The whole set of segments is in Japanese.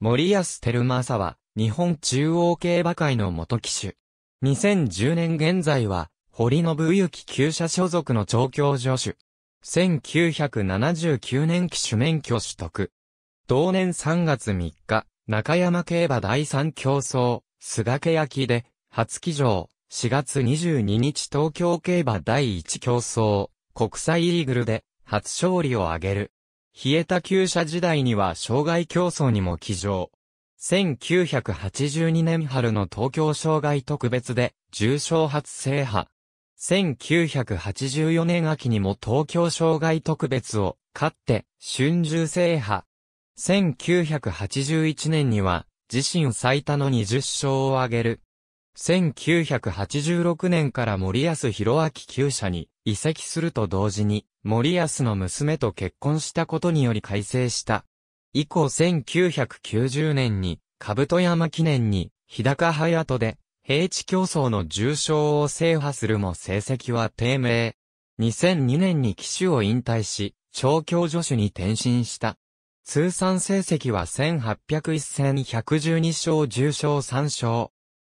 森安テルーサは、日本中央競馬会の元騎手。2010年現在は、堀信幸、旧社所属の調教助手。1979年騎手免許取得。同年3月3日、中山競馬第3競争、菅家焼で、初騎乗、4月22日東京競馬第1競争、国際イーグルで、初勝利を挙げる。冷えた旧車時代には障害競争にも騎乗。1982年春の東京障害特別で重症発生派。1984年秋にも東京障害特別を勝って春秋制覇。1981年には自身最多の20勝を挙げる。1986年から森安弘明旧社に移籍すると同時に、森安の娘と結婚したことにより改正した。以降1990年に、兜山記念に、日高隼人で、平地競争の重賞を制覇するも成績は低迷。2002年に騎手を引退し、調教助手に転身した。通算成績は1801戦112勝10勝3勝。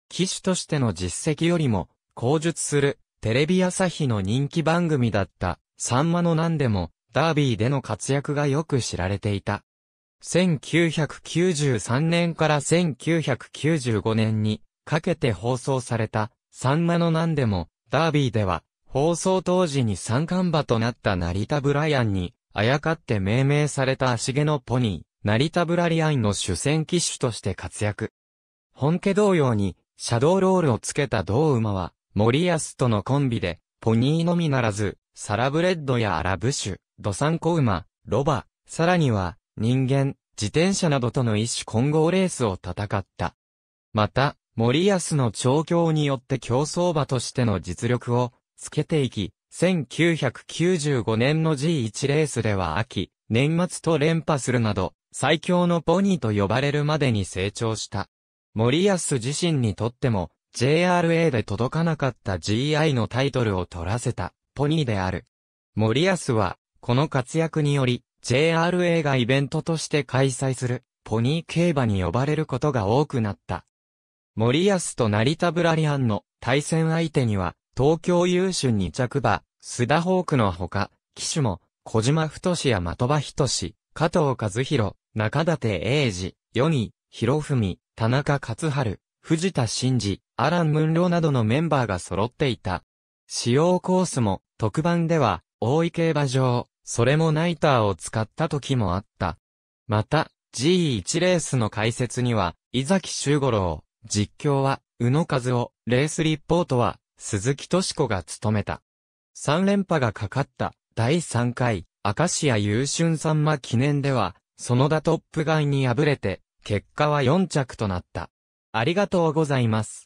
騎手としての実績よりも、後述するテレビ朝日の人気番組だった、サンマの何でも、ダービーでの活躍がよく知られていた。1993年から1995年にかけて放送された、サンマの何でも、ダービーでは、放送当時に三冠馬となった成田ブライアンに、あやかって命名された足毛のポニー、成田ブラリアンの主戦騎手として活躍。本家同様に、シャドーロールをつけた同馬は、森安とのコンビで、ポニーのみならず、サラブレッドやアラブ種、ドサンコ馬、ロバ、さらには、人間、自転車などとの一種混合レースを戦った。また、森安の調教によって競争馬としての実力をつけていき、1995年の G1 レースでは秋、年末と連覇するなど、最強のポニーと呼ばれるまでに成長した。森安自身にとっても、JRA で届かなかった GI のタイトルを取らせた、ポニーである。森安は、この活躍により、JRA がイベントとして開催する、ポニー競馬に呼ばれることが多くなった。森安と成田ブラリアンの対戦相手には、東京優秀に着馬、須田ホークのほか、騎手も、小島太志や的場太志、加藤和弘、中立英二、四位、広文、田中勝春、藤田真二、アラン・ムンロなどのメンバーが揃っていた。使用コースも、特番では、大井競馬場、それもナイターを使った時もあった。また、G1 レースの解説には、伊崎修五郎、実況は、宇野和夫、レースリポートは、鈴木敏子が務めた。3連覇がかかった、第3回、明石家優春さんま記念では、園田トップガイに敗れて、結果は4着となった。ありがとうございます。